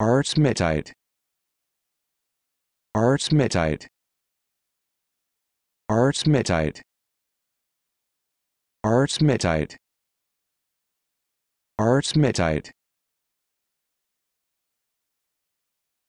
Artsmitite Artsmitite Artsmitite Artsmitite Artsmitite